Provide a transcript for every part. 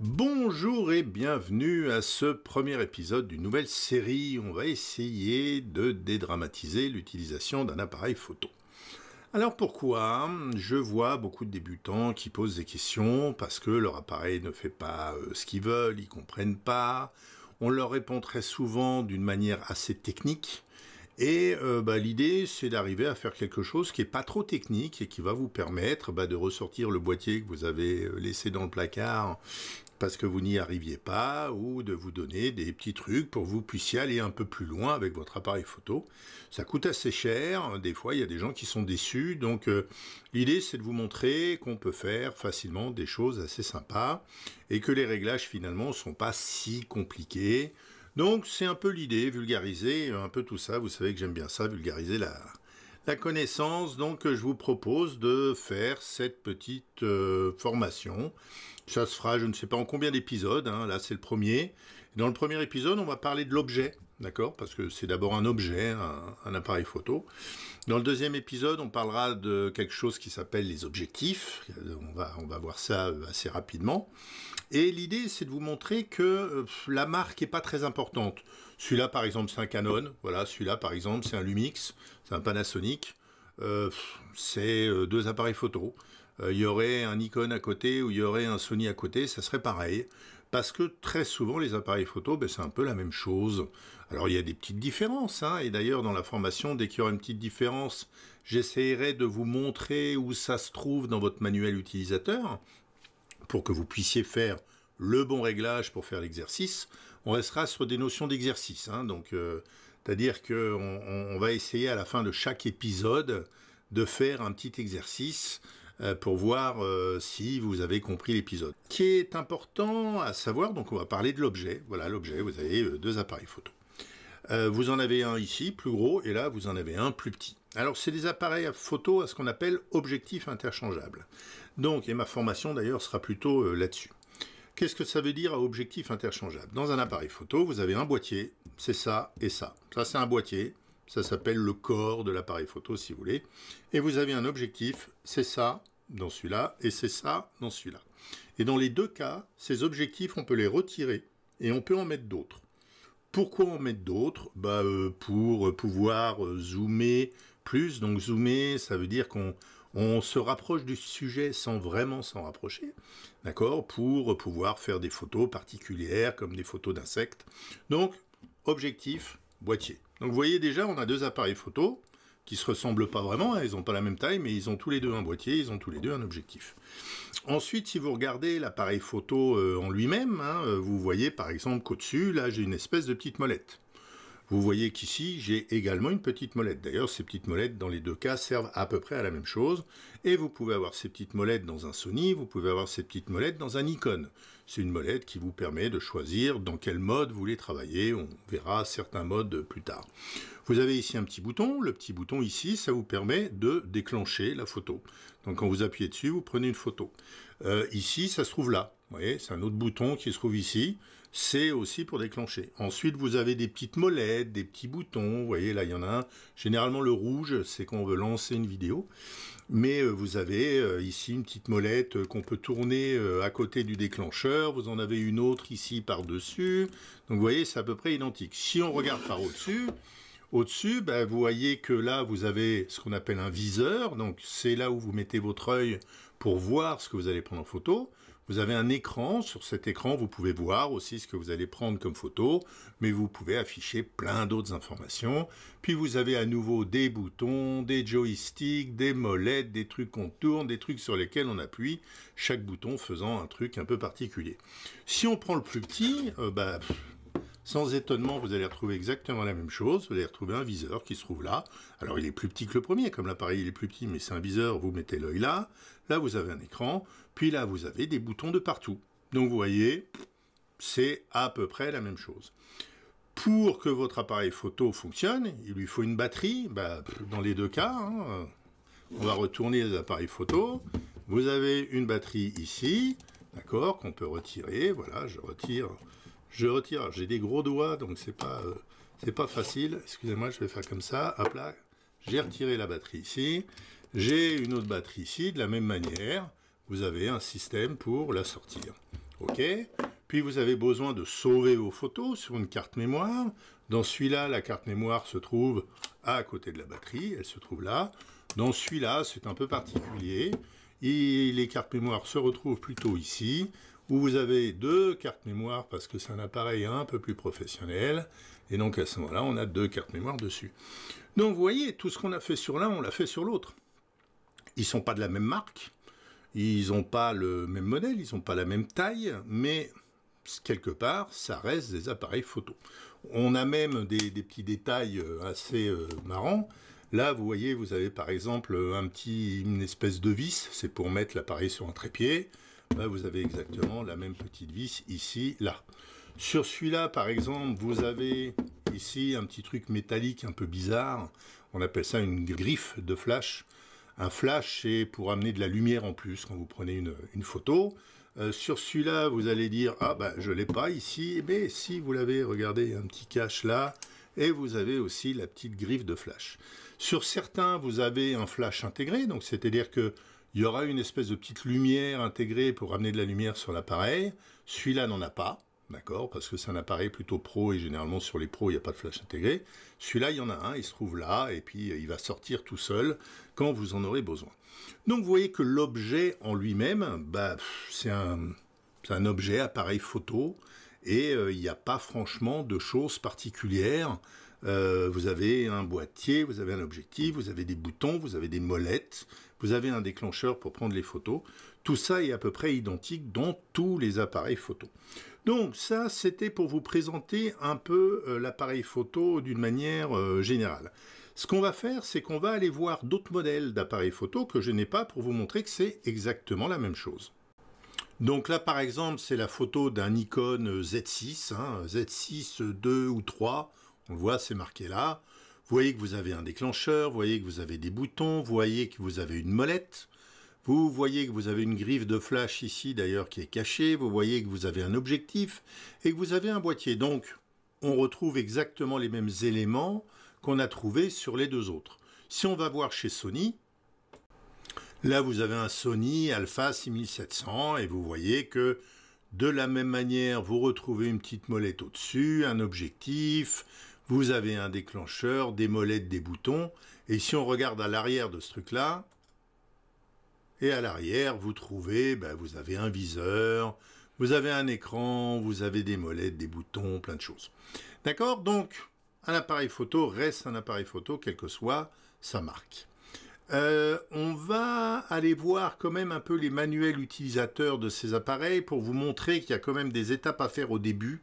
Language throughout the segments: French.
Bonjour et bienvenue à ce premier épisode d'une nouvelle série. On va essayer de dédramatiser l'utilisation d'un appareil photo. Alors pourquoi Je vois beaucoup de débutants qui posent des questions parce que leur appareil ne fait pas euh, ce qu'ils veulent, ils comprennent pas. On leur répond très souvent d'une manière assez technique. Et euh, bah, l'idée, c'est d'arriver à faire quelque chose qui n'est pas trop technique et qui va vous permettre bah, de ressortir le boîtier que vous avez euh, laissé dans le placard parce que vous n'y arriviez pas, ou de vous donner des petits trucs pour que vous puissiez aller un peu plus loin avec votre appareil photo. Ça coûte assez cher, des fois il y a des gens qui sont déçus, donc euh, l'idée c'est de vous montrer qu'on peut faire facilement des choses assez sympas, et que les réglages finalement ne sont pas si compliqués. Donc c'est un peu l'idée, vulgariser un peu tout ça. Vous savez que j'aime bien ça, vulgariser la, la connaissance. Donc je vous propose de faire cette petite euh, formation. Ça se fera, je ne sais pas en combien d'épisodes. Hein. Là c'est le premier. Dans le premier épisode, on va parler de l'objet d'accord Parce que c'est d'abord un objet, un, appareil photo. Dans le deuxième épisode, on parlera de quelque chose qui s'appelle les objectifs. On va, voir ça euh, assez rapidement. Et l'idée, c'est de vous montrer que euh, la marque n'est pas très importante. Celui-là, par exemple, c'est un Canon. celui-là, par exemple, c'est un Lumix, c'est un Panasonic. Euh, c'est deux appareils photos il euh, y aurait un icône à côté ou il y aurait un Sony à côté, ça serait pareil. Parce que très souvent, les appareils photo, ben, c'est un peu la même chose. Alors, il y a des petites différences. Hein. et d'ailleurs, dans la formation, dès qu'il y aura une petite différence, j'essaierai de vous montrer où ça se trouve dans votre manuel utilisateur pour que vous puissiez faire le bon réglage pour faire l'exercice. On restera sur des notions d'exercice. Hein. donc, euh, c'est-à-dire qu'on on va essayer à la fin de chaque épisode de faire un petit exercice euh, pour voir euh, si vous avez compris l'épisode. Ce qui est important à savoir, donc on va parler de l'objet. Voilà, l'objet, vous avez euh, deux appareils photo. vous en avez un ici, plus gros, et là, vous en avez un plus petit. Alors, c'est des appareils photo à ce qu'on appelle objectifs interchangeables. Donc, et ma formation d'ailleurs sera plutôt là-dessus. Qu'est-ce que ça veut dire à objectif interchangeable Dans un appareil photo, vous avez un boîtier, c'est ça et ça. Ça, c'est un boîtier, ça s'appelle le corps de l'appareil photo si vous voulez. Et vous avez un objectif, c'est ça dans celui-là, et c'est ça dans celui-là. Et dans les deux cas, ces objectifs, on peut les retirer et on peut en mettre d'autres. Pourquoi en mettre d'autres bah, euh, Pour euh, pouvoir euh, zoomer plus. Donc zoomer, ça veut dire qu'on on se rapproche du sujet sans vraiment s'en rapprocher, d'accord Pour pouvoir faire des photos particulières, comme des photos d'insectes. Donc, objectif, boîtier. Donc vous voyez déjà, on a deux appareils photo qui se ressemblent pas vraiment, hein, ils n'ont pas la même taille, mais ils ont tous les deux un boîtier, ils ont tous les deux un objectif. Ensuite, si vous regardez l'appareil photo euh, en lui-même, hein, euh, vous voyez par exemple qu'au-dessus, là j'ai une espèce de petite molette. Vous voyez qu'ici, j'ai également une petite molette. D'ailleurs, ces petites molettes, dans les deux cas, servent à peu près à la même chose. Et vous pouvez avoir ces petites molettes dans un Sony, vous pouvez avoir ces petites molettes dans un Nikon. C'est une molette qui vous permet de choisir dans quel mode vous voulez travailler. On verra certains modes plus tard. Vous avez ici un petit bouton, le petit bouton ici, ça vous permet de déclencher la photo. Donc quand vous appuyez dessus, vous prenez une photo. Euh, ici, ça se trouve là. Vous voyez, c'est un autre bouton qui se trouve ici. C'est aussi pour déclencher. Ensuite, vous avez des petites molettes, des petits boutons. Vous voyez, là, il y en a un. Généralement, le rouge, c'est quand on veut lancer une vidéo. Mais euh, vous avez euh, ici une petite molette qu'on peut tourner à côté du déclencheur. Vous en avez une autre ici par-dessus. Donc, vous voyez, c'est à peu près identique. Si on regarde par au-dessus, au-dessus, ben, vous voyez que là, vous avez ce qu'on appelle un viseur, donc c'est là où vous mettez votre œil pour voir ce que vous allez prendre en photo. Vous avez un écran, sur cet écran, vous pouvez voir aussi ce que vous allez prendre comme photo, mais vous pouvez afficher plein d'autres informations. Puis vous avez à nouveau des boutons, des joysticks, des molettes, des trucs qu'on tourne, des trucs sur lesquels on appuie, chaque bouton faisant un truc un peu particulier. Si on prend le plus petit, euh, bah, sans étonnement, vous allez retrouver exactement la même chose. Vous allez retrouver un viseur qui se trouve là. Alors, il est plus petit que le premier, comme l'appareil est plus petit, mais c'est un viseur, vous mettez l'œil là. Là, vous avez un écran. Puis là, vous avez des boutons de partout. Donc, vous voyez, c'est à peu près la même chose pour que votre appareil photo fonctionne, il lui faut une batterie. Bah, dans les deux cas, hein, on va retourner les appareils photo. Vous avez une batterie ici, d'accord, qu'on peut retirer. Voilà, je retire je retire. J'ai des gros doigts, donc c'est pas, euh, c'est pas facile. Excusez-moi, je vais faire comme ça. Hop là, j'ai retiré la batterie ici. J'ai une autre batterie ici, de la même manière. Vous avez un système pour la sortir. OK Puis vous avez besoin de sauver vos photos sur une carte mémoire. Dans celui-là, la carte mémoire se trouve à côté de la batterie. Elle se trouve là. Dans celui-là, c'est un peu particulier. Et les cartes mémoire se retrouvent plutôt ici où vous avez deux cartes mémoire parce que c'est un appareil un peu plus professionnel, et donc à ce moment-là, on a deux cartes mémoire dessus. Donc vous voyez, tout ce qu'on a fait sur l'un, on l'a fait sur l'autre. Ils sont pas de la même marque, ils n'ont pas le même modèle, ils n'ont pas la même taille, mais quelque part, ça reste des appareils photo. On a même des, petits détails euh, assez euh, marrants. Là, vous voyez, vous avez par exemple un petit, une espèce de vis, c'est pour mettre l'appareil sur un trépied. Ben, vous avez exactement la même petite vis ici, là. Sur celui-là, par exemple, vous avez ici un petit truc métallique un peu bizarre. On appelle ça une griffe de flash. Un flash, c'est pour amener de la lumière en plus quand vous prenez une, photo. Euh, sur celui-là, vous allez dire « Ah, ben, je l'ai pas ici. » Mais si vous l'avez, regardez, un petit cache là. Et vous avez aussi la petite griffe de flash. Sur certains, vous avez un flash intégré. Donc, c'est-à-dire que il y aura une espèce de petite lumière intégrée pour ramener de la lumière sur l'appareil. Celui-là n'en a pas, d'accord, parce que c'est un appareil plutôt pro et généralement sur les pros, il n'y a pas de flash intégré. Celui-là, il y en a un, il se trouve là, et puis euh, il va sortir tout seul quand vous en aurez besoin. Donc vous voyez que l'objet en lui-même, bah, c'est un, objet appareil photo, et euh, il n'y a pas franchement de choses particulières euh, vous avez un boîtier, vous avez un objectif, vous avez des boutons, vous avez des molettes, vous avez un déclencheur pour prendre les photos. Tout ça est à peu près identique dans tous les appareils photo. Donc ça, c'était pour vous présenter un peu euh, l'appareil photo d'une manière euh, générale. Ce qu'on va faire, c'est qu'on va aller voir d'autres modèles d'appareils photo que je n'ai pas pour vous montrer que c'est exactement la même chose. Donc là, par exemple, c'est la photo d'un Nikon Z6, Z6 2 ou 3, on le voit, c'est marqué là. Vous voyez que vous avez un déclencheur, vous voyez que vous avez des boutons, vous voyez que vous avez une molette. Vous voyez que vous avez une griffe de flash ici d'ailleurs qui est cachée, vous voyez que vous avez un objectif et que vous avez un boîtier. Donc, on retrouve exactement les mêmes éléments qu'on a trouvés sur les deux autres. Si on va voir chez Sony, là vous avez un Sony Alpha 6700 et vous voyez que de la même manière, vous retrouvez une petite molette au-dessus, un objectif, vous avez un déclencheur, des molettes, des boutons, et si on regarde à l'arrière de ce truc-là, et à l'arrière, vous trouvez, ben, vous avez un viseur, vous avez un écran, vous avez des molettes, des boutons, plein de choses. D'accord Donc, un appareil photo reste un appareil photo, quelle que soit sa marque. Euh, on va aller voir quand même un peu les manuels utilisateurs de ces appareils pour vous montrer qu'il y a quand même des étapes à faire au début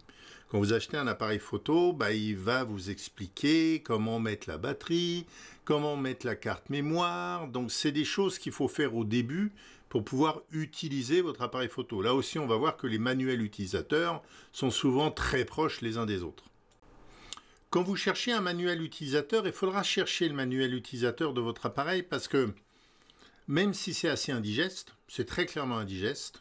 quand vous achetez un appareil photo, bah, il va vous expliquer comment mettre la batterie, comment mettre la carte mémoire. Donc c'est des choses qu'il faut faire au début pour pouvoir utiliser votre appareil photo. Là aussi, on va voir que les manuels utilisateurs sont souvent très proches les uns des autres. Quand vous cherchez un manuel utilisateur, il faudra chercher le manuel utilisateur de votre appareil parce que même si c'est assez indigeste, c'est très clairement indigeste,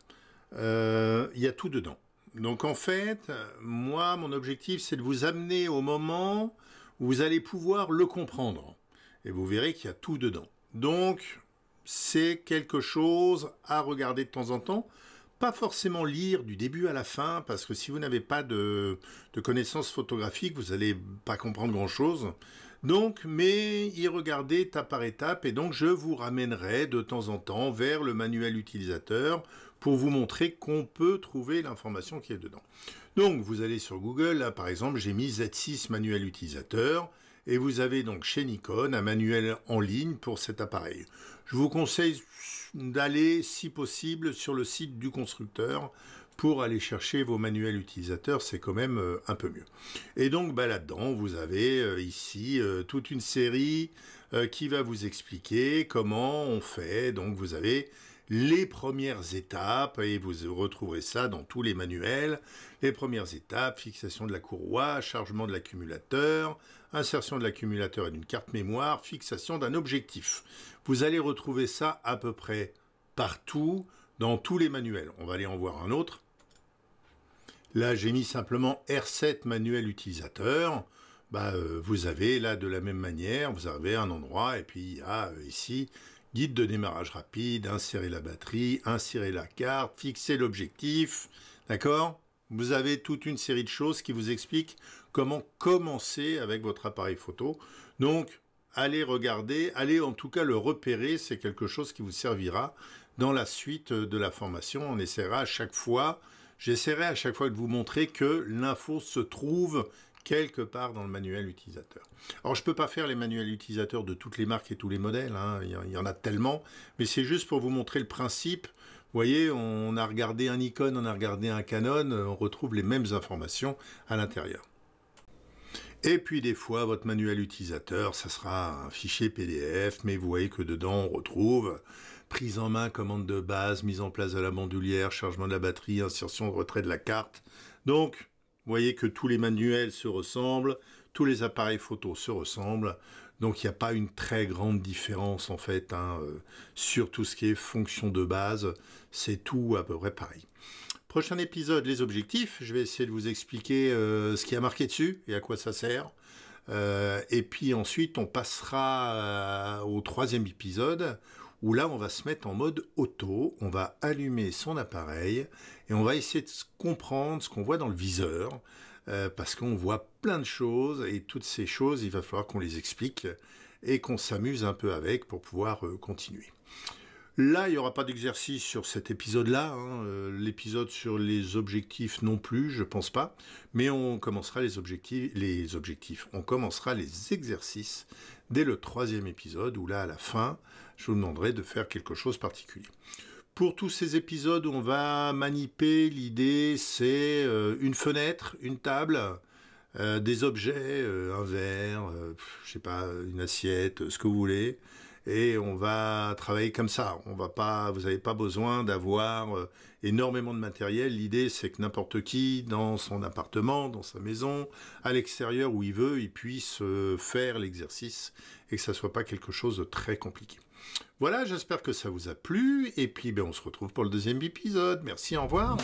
euh, il y a tout dedans. Donc en fait, moi, mon objectif, c'est de vous amener au moment où vous allez pouvoir le comprendre. Et vous verrez qu'il y a tout dedans. Donc, c'est quelque chose à regarder de temps en temps. Pas forcément lire du début à la fin, parce que si vous n'avez pas de, connaissances photographiques, vous n'allez pas comprendre grand-chose. Donc, mais y regarder étape par étape, et donc je vous ramènerai de temps en temps vers le manuel utilisateur pour vous montrer qu'on peut trouver l'information qui est dedans. Donc vous allez sur Google, là par exemple j'ai mis Z6 manuel utilisateur, et vous avez donc chez Nikon un manuel en ligne pour cet appareil. Je vous conseille d'aller si possible sur le site du constructeur pour aller chercher vos manuels utilisateurs, c'est quand même euh, un peu mieux. Et donc bah, là-dedans, vous avez euh, ici euh, toute une série qui va vous expliquer comment on fait. Donc vous avez les premières étapes, et vous retrouverez ça dans tous les manuels, les premières étapes, fixation de la courroie, chargement de l'accumulateur, insertion de l'accumulateur et d'une carte mémoire, fixation d'un objectif. Vous allez retrouver ça à peu près partout, dans tous les manuels. On va aller en voir un autre. Là, j'ai mis simplement R7 manuel utilisateur. Bah, euh, vous avez là de la même manière, vous avez un endroit et puis il y a euh, ici guide de démarrage rapide, insérer la batterie, insérer la carte, fixer l'objectif, d'accord Vous avez toute une série de choses qui vous expliquent comment commencer avec votre appareil photo. Donc, allez regarder, allez en tout cas le repérer, c'est quelque chose qui vous servira dans la suite de la formation. On essaiera à chaque fois, j'essaierai à chaque fois de vous montrer que l'info se trouve quelque part dans le manuel utilisateur. Alors je ne peux pas faire les manuels utilisateurs de toutes les marques et tous les modèles, hein. il y en a tellement, mais c'est juste pour vous montrer le principe. Vous voyez, on a regardé un icône on a regardé un Canon, on retrouve les mêmes informations à l'intérieur. Et puis des fois, votre manuel utilisateur, ça sera un fichier PDF, mais vous voyez que dedans, on retrouve prise en main, commande de base, mise en place de la bandoulière, chargement de la batterie, insertion retrait de la carte. Donc, vous voyez que tous les manuels se ressemblent, tous les appareils photo se ressemblent, donc il n'y a pas une très grande différence en fait hein, euh, sur tout ce qui est fonction de base, c'est tout à peu près pareil. Prochain épisode, les objectifs, je vais essayer de vous expliquer euh, ce qui a marqué dessus et à quoi ça sert. Euh, et puis ensuite, on passera au troisième épisode où là on va se mettre en mode auto, on va allumer son appareil et on va essayer de comprendre ce qu'on voit dans le viseur, euh, parce qu'on voit plein de choses et toutes ces choses, il va falloir qu'on les explique et qu'on s'amuse un peu avec pour pouvoir euh, continuer. Là, il n'y aura pas d'exercice sur cet épisode-là, hein, euh, l'épisode sur les objectifs non plus, je pense pas, mais on commencera les objectifs, les objectifs, on commencera les exercices dès le troisième épisode où là, à la fin, je vous demanderai de faire quelque chose de particulier. Pour tous ces épisodes, on va maniper l'idée, c'est euh, une fenêtre, une table, euh, des objets, euh, un verre, je sais pas, une assiette, ce que vous voulez. Et on va travailler comme ça. On va pas, vous n'avez pas besoin d'avoir énormément de matériel. L'idée, c'est que n'importe qui, dans son appartement, dans sa maison, à l'extérieur où il veut, il puisse faire l'exercice et que ça soit pas quelque chose de très compliqué. Voilà, j'espère que ça vous a plu. Et puis, ben, on se retrouve pour le deuxième épisode. Merci, au revoir.